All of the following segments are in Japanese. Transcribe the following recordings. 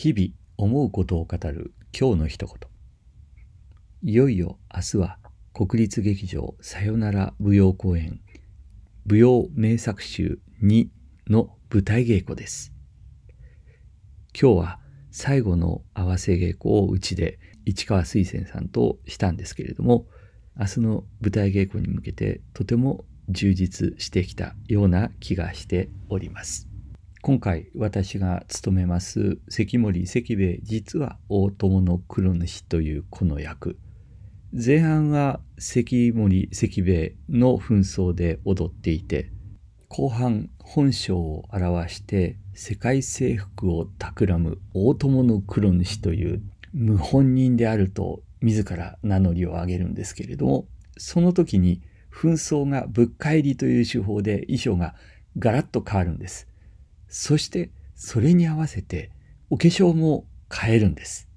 日々思うことを語る今日の一言。いよいよ明日は国立劇場さよなら舞踊公演舞踊名作集2の舞台稽古です。今日は最後の合わせ稽古をうちで市川水仙さんとしたんですけれども明日の舞台稽古に向けてとても充実してきたような気がしております。今回私が務めます関森関兵衛実は大友の黒主というこの役前半は関森関兵衛の紛争で踊っていて後半本性を表して世界征服を企む大友の黒主という無本人であると自ら名乗りを上げるんですけれどもその時に紛争がぶっ返りという手法で衣装がガラッと変わるんです。そしてそれに合わせてお化粧も変えるんです。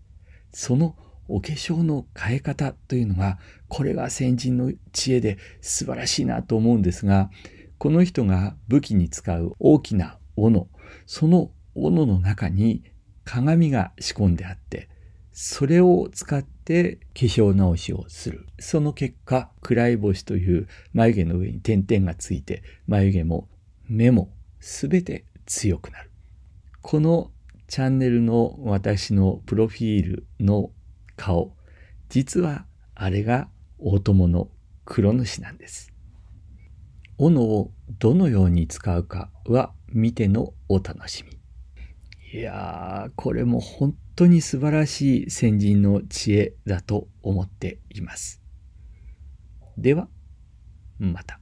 そのお化粧の変え方というのが、これが先人の知恵で素晴らしいなと思うんですが、この人が武器に使う大きな斧、その斧の中に鏡が仕込んであって、それを使って化粧直しをする。その結果、暗い星という眉毛の上に点々がついて、眉毛も目も全て強くなる。このチャンネルの私のプロフィールの顔、実はあれが大友の黒主なんです。斧をどのように使うかは見てのお楽しみ。いやー、これも本当に素晴らしい先人の知恵だと思っています。では、また。